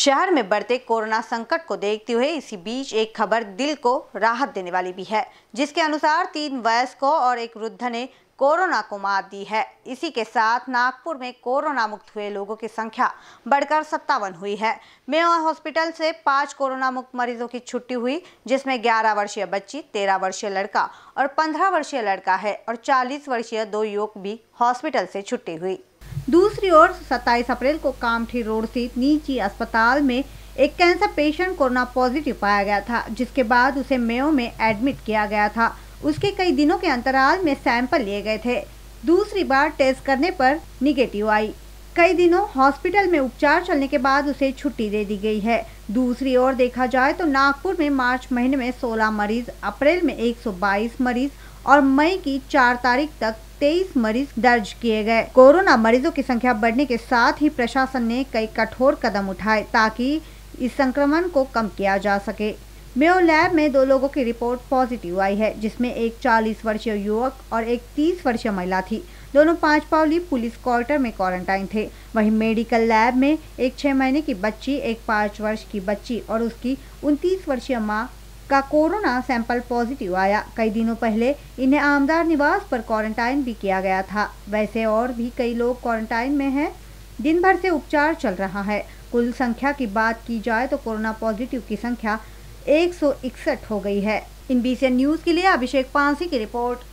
शहर में बढ़ते कोरोना संकट को देखते हुए इसी बीच एक खबर दिल को राहत देने वाली भी है जिसके अनुसार तीन वयस्कों और एक वृद्ध ने कोरोना को मात दी है इसी के साथ नागपुर में कोरोना मुक्त हुए लोगों की संख्या बढ़कर सत्तावन हुई है मेवा हॉस्पिटल से पांच कोरोना मुक्त मरीजों की छुट्टी हुई जिसमें 11 वर्षीय बच्ची 13 वर्षीय लड़का और 15 वर्षीय लड़का है और 40 वर्षीय दो युवक भी हॉस्पिटल से छुट्टी हुई दूसरी ओर 27 अप्रैल को कामठी रोड स्थित निजी अस्पताल में एक कैंसर पेशेंट कोरोना पॉजिटिव पाया गया था जिसके बाद उसे मेयो में एडमिट किया गया था उसके कई दिनों के अंतराल में सैंपल लिए गए थे दूसरी बार टेस्ट करने पर निगेटिव आई कई दिनों हॉस्पिटल में उपचार चलने के बाद उसे छुट्टी दे दी गई है दूसरी ओर देखा जाए तो नागपुर में मार्च महीने में 16 मरीज अप्रैल में 122 मरीज और मई की चार तारीख तक तेईस मरीज दर्ज किए गए कोरोना मरीजों की संख्या बढ़ने के साथ ही प्रशासन ने कई कठोर कदम उठाए ताकि इस संक्रमण को कम किया जा सके मेयो लैब में दो लोगों की रिपोर्ट पॉजिटिव आई है जिसमें एक 40 वर्षीय युवक और एक 30 वर्षीय महिला थी दोनों पांच पावली पुलिस क्वार्टर में क्वारंटाइन थे वहीं मेडिकल लैब में एक छह महीने की बच्ची एक पांच वर्ष की बच्ची और उसकी उनतीस वर्षीय माँ का कोरोना सैंपल पॉजिटिव आया कई दिनों पहले इन्हें आमदार निवास पर क्वारंटाइन भी किया गया था वैसे और भी कई लोग क्वारंटाइन में हैं दिन भर से उपचार चल रहा है कुल संख्या की बात की जाए तो कोरोना पॉजिटिव की संख्या एक हो गई है इन बी न्यूज़ के लिए अभिषेक पांसी की रिपोर्ट